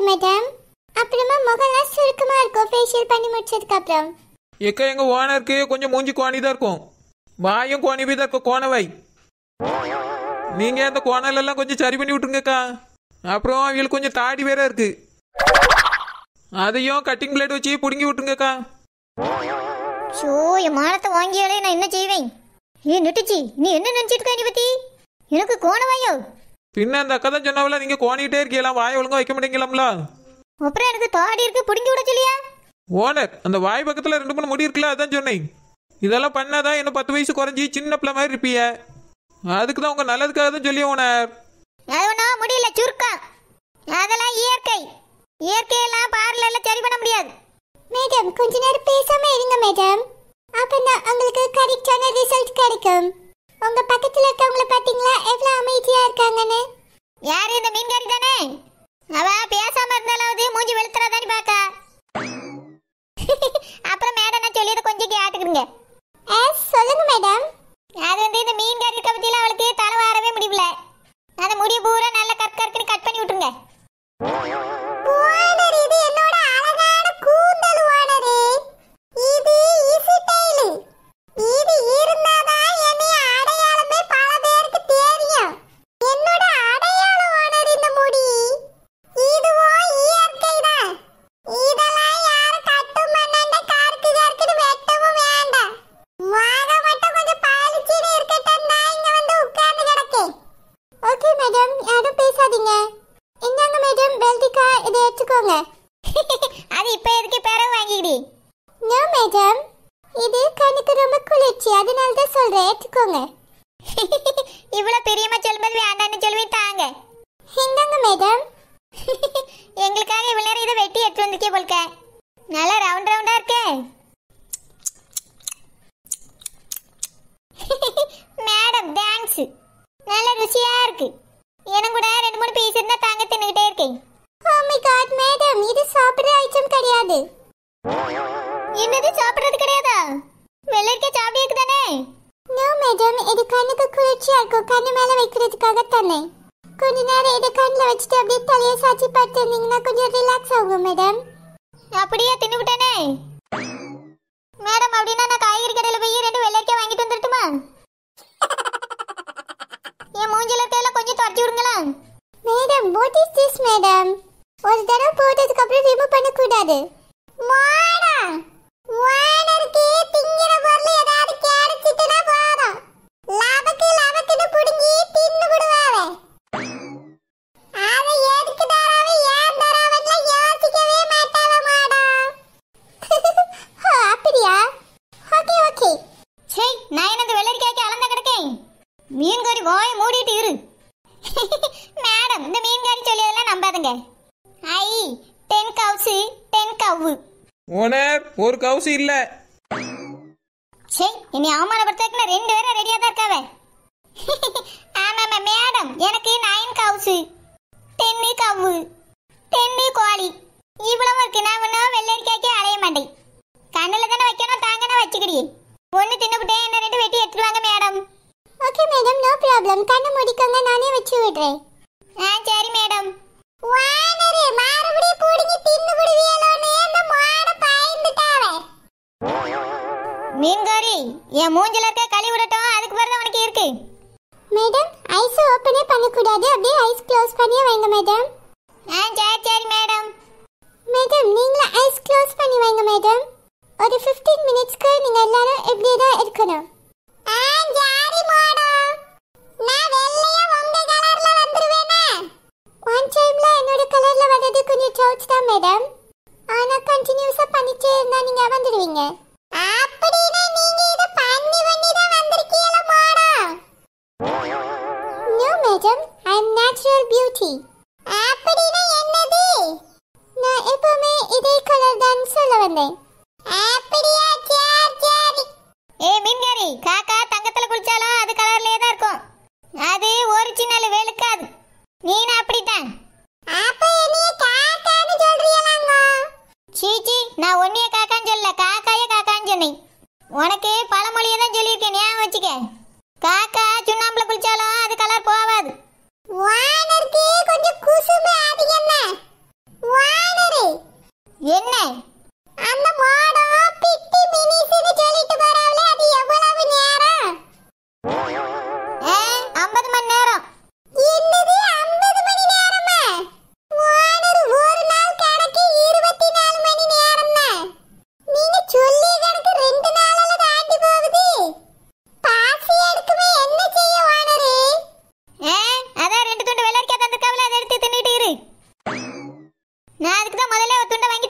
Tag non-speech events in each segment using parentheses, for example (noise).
முடியாது மேடம் அப்புறமா முகம்லாம் சுருக்கமா இருக்கும் ஃபேஷியல் பண்ணி முடிச்சதுக்கு அப்புறம் எக்க எங்க ஓனருக்கு கொஞ்சம் மூஞ்சி கோணி தான் இருக்கும் வாயும் கோணி தான் இருக்கும் வை நீங்க அந்த கோணல் எல்லாம் கொஞ்சம் சரி பண்ணி விட்டுருங்கக்கா அப்புறம் அவங்களுக்கு கொஞ்சம் தாடி வேற இருக்கு அதையும் கட்டிங் பிளேட் வச்சு பிடுங்கி விட்டுருங்கக்கா ஷோ என் மானத்தை வாங்கியாலே நான் என்ன செய்வேன் ஏ நெட்டுச்சி நீ என்ன நினைச்சிட்டு இருக்க நீ பத்தி எனக்கு கோணவாயோ பின்ன அந்த அக்கா தான் சொன்னாவில நீங்க கோணிக்கிட்டே இருக்கீங்களா வாய் ஒழுங்கா வைக்க மாட்டீங்களாம்ல அப்புறம் எனக்கு தாடி இருக்கு புடிங்கி விட ஓனர் அந்த வாய் பக்கத்துல ரெண்டு மூணு முடி இருக்குல்ல அதான் சொன்னேன் இதெல்லாம் பண்ணாதான் இன்னும் பத்து வயசு குறைஞ்சி சின்ன பிள்ளை மாதிரி இருப்பிய அதுக்கு தான் உங்க நல்லதுக்காக தான் சொல்லி ஓனர் அதுனா முடியல சுருக்கம் அதெல்லாம் இயற்கை இயற்கையெல்லாம் பார்லர்ல சரி பண்ண முடியாது மேடம் கொஞ்ச நேரம் பேசாம இருங்க மேடம் அப்பதான் உங்களுக்கு கரெக்டான ரிசல்ட் கிடைக்கும் உங்க பக்கத்துல இருக்கவங்கள பாத்தீங்களா எவ்வளவு அமைதியா இருக்காங்கன்னு யாரு இந்த மீன்காரி தானே அவ பேசாம இருந்தாலாவது மூஞ்சி வெளுத்துறாதானே பாக்கா (laughs) அப்புறம் மேடம் நான் சொல்லியது கொஞ்சம் கேட்டுக்கிறீங்க எஸ் சொல்லுங்க மேடம் அது வந்து இந்த மீன்காரி இருக்க பத்தியில அவளுக்கு தலை வாரவே முடியல அந்த முடிய பூரா நல்ல கற்கற்கனு கட் பண்ணி விட்டுருங்க இது சாப்பிடுற ஐட்டம் கிடையாது என்னது சாப்பிடுறது கிடையாதா வெள்ளரிக்க சாப்பிடுறது தானே நோ மேடம் இது கண்ணுக்கு குளிர்ச்சியா இருக்கும் கண்ணு மேல வைக்கிறதுக்காக தானே கொஞ்ச நேரம் இதை கண்ணில் வச்சுட்டு அப்படியே தலையை சாச்சி பார்த்துருந்தீங்கன்னா கொஞ்சம் ரிலாக்ஸ் ஆகும் மேடம் அப்படியே தின்னுவிட்டேனே முடியாது மீன்காரி வாய மூடிட்டு இரு (laughs) மேடம் இந்த மீன்காரி சொல்லியதெல்லாம் நம்பாதுங்க ஐ டென் கவுச்சு கவு ஓனர் ஒரு கவுசு இல்ல சே இனி அவமானப்படுத்தக்கு ரெண்டு பேரும் ரெடியா தான் இருக்காவே ஆமாம் மேடம் எனக்கு நயன் கவுசு டென்னு கவு டென்னு கோழி இவ்வளவு இருக்கு நான் ஒன்றும் வெள்ளரிக்காய்க்கு அலைய மாட்டேன் கண்ணில் தானே வைக்கணும் தாங்கன்னு வச்சுக்கிடி ஒன்று தின்னுபிட்டே என்ன ரெண்டு வெட்டி எடுத்துருவாங்க madam okay madam no problem கண்ணு முடிக்கோங்க நானே வச்சு விடுறேன் ஃப்ரிட்ஜில் இருக்க களி விடட்டும் அதுக்கு பிறகு உனக்கு இருக்கு மேடம் ஐஸ் ஓப்பனே பண்ணக்கூடாது அப்படியே ஐஸ் க்ளோஸ் பண்ணி வைங்க மேடம் ஆ சரி சரி மேடம் மேடம் நீங்க ஐஸ் க்ளோஸ் பண்ணி வைங்க மேடம் ஒரு ஃபிஃப்டீன் மினிட்ஸ்க்கு நீங்க எல்லாரும் இப்படியே தான் இருக்கணும் ஆ சரி மேடம் நான் வெள்ளையா வந்தேன் அப்படியா ஏ மீன்காரி காக்கா தங்கத்துல குளிச்சாலும் அது கலர்லயே தான் இருக்கும் அது ஒரிஜினல் வெளுக்காது நீனா அப்படித்தான் அப்ப என்னைய காக்கான்னு சீச்சி நான் ஒன்னிய காக்கான்னு சொல்லல காக்காயே காக்கான்னு சொன்னேன் உனக்கு பழமொழியை தான் சொல்லியிருக்கேன் ஞாபகம் வச்சுக்க காக்கா சுண்ணாம்புல குளிச்சாலும் அது கலர் போகாது வானருக்கு கொஞ்சம் குசும்பு அதிகம் என்ன அந்த நாள் கணக்கு போகுது அதான் ரெண்டு துண்டு வெள்ளரிக்காய் தந்திருக்காவல அதை எடுத்து தின்னுட்டு நான் அதுக்கு தான் முதல்ல ஒரு துண்டை வாங்கி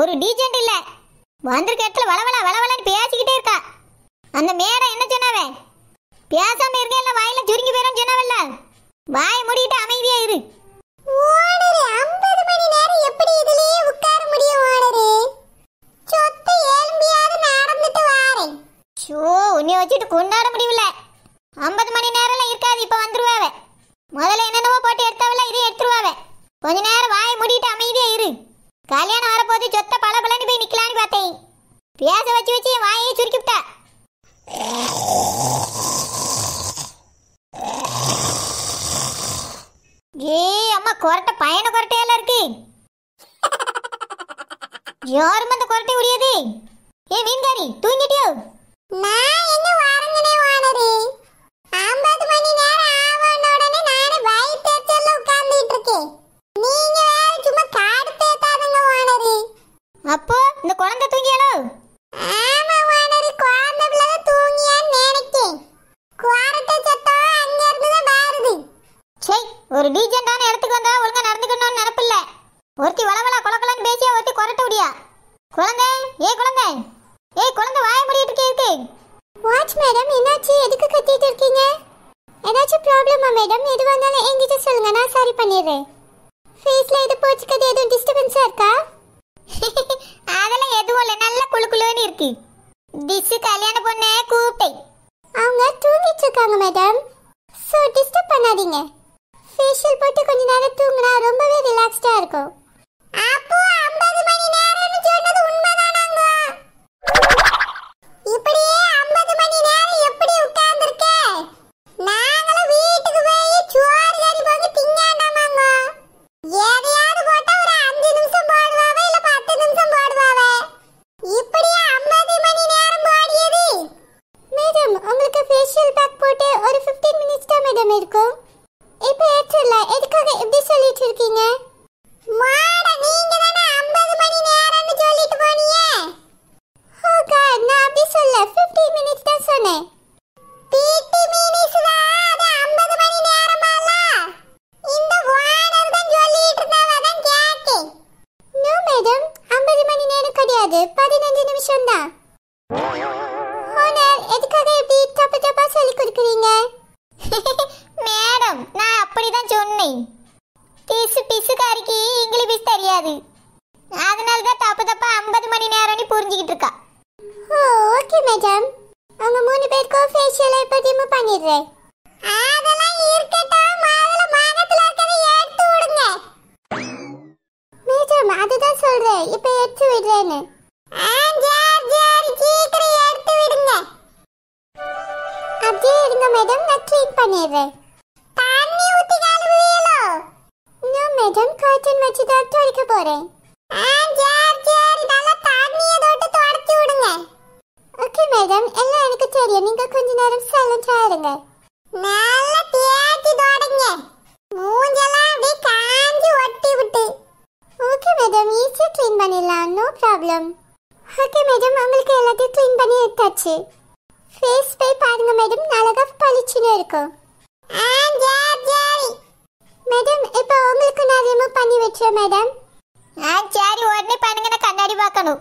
ஒரு டீஜென்ட் இல்ல வந்திருக்க இடத்துல வளவள வளவளன்னு பேசிக்கிட்டே இருக்கா அந்த மேடம் என்ன சொன்னவ பேசாம இருக்க இல்ல வாயில சுருங்கி போயிரும் சொன்னவல்ல வாய் மூடிட்டு அமைதியா இரு ஓடரே மணி நேரம் எப்படி இதுலயே உட்கார முடியும் ஓடரே சொத்து ஏழும்பியாவது நடந்துட்டு வாரேன் ஷோ உன்னை வச்சுட்டு கொண்டாட முடியல ஐம்பது மணி நேரம்லாம் இருக்காது இப்ப வந்துருவாவே முதல்ல என்னென்னவோ போட்டு எடுத்தாவல இதையும் எடுத்துருவாவே கொஞ்ச நேரம் கல்யாணம் வரப்போது சொத்த பல பலன்னு போய் நிக்கலான்னு பார்த்தேன் பேச வச்சு வச்சு என் வாயை சுருக்கிவிட்டா ஏ அம்மா கொரட்டை பயண கொரட்டையெல்லாம் இருக்கு யாரும் அந்த கொரட்டை முடியாது ஏ மீன்காரி தூங்கிட்டியோ நான் என்ன வாரங்கனே வானரே ஒரு டீஜெண்டான இடத்துக்கு வந்தா ஒழுங்கா நடந்துக்கணும்னு நினப்பில்ல ஒருத்தி வளவளா குளக்கலன்னு பேசியா ஒருத்தி கொரட்ட முடியா குழந்தை ஏ குழந்தை ஏ குழந்தை வாய முடிட்டு இருக்கே வாட்ச் மேடம் என்னாச்சு எதுக்கு கத்திட்டு இருக்கீங்க ஏதாச்சும் ப்ராப்ளமா மேடம் எது வந்தாலும் என்கிட்ட சொல்லுங்க நான் சரி பண்ணிடுறேன் ஃபேஸ்ல இது போச்சுக்கிறது எதுவும் டிஸ்டர்பன்ஸா இருக்கா (laughs) அதெல்லாம் எதுவும் இல்லை நல்ல குளு குளுன்னு இருக்கு டிஷ் கல்யாண பொண்ணே கூப்பிட்டேன் அவங்க தூங்கிட்டு இருக்காங்க மேடம் ஸோ டிஸ்டர்ப் பண்ணாதீங்க ஃபேஷியல் போட்டு கொஞ்ச நேரம் தூங்கினா ரொம்பவே ரிலாக்ஸ்டாக இருக்கும் தான் சொன்னேன் பிசு பிசுக்காரிக்கு இங்கிலீஷ் தெரியாது அதனால தான் தப்பு தப்பா ஐம்பது மணி நேரம் புரிஞ்சுக்கிட்டு இருக்கா ஓகே மேடம் அவங்க மூணு பேருக்கும் ஃபேஷியல் இப்போ டிம் பண்ணிடுறேன் அதெல்லாம் இருக்கட்டும் முதல்ல மாகத்துல இருக்கிறத எடுத்து விடுங்க மேடம் அதுதான் சொல்றேன் இப்போ எடுத்து விடுறேன்னு அப்படியே இருங்க மேடம் நான் ட்ரீட் பண்ணிடுறேன் வரேன் ஓகே மேடம் எல்லாம் எனக்கு தெரியும் நீங்க கொஞ்ச நேரம் சைலண்டா இருங்க நல்லா தேய்ச்சி தொடங்க மூஞ்செல்லாம் அப்படியே காஞ்சி ஒட்டி விட்டு ஓகே மேடம் ஈஸியா க்ளீன் பண்ணிடலாம் நோ ப்ராப்ளம் ஓகே மேடம் உங்களுக்கு எல்லாத்தையும் க்ளீன் பண்ணி எடுத்தாச்சு ஃபேஸ் பே பாருங்க மேடம் நல்லா பளிச்சுன்னு இருக்கும் மேடம் இப்போ உங்களுக்கு நான் ரிமூவ் பண்ணி வச்சுறேன் மேடம் ఇవ్వకను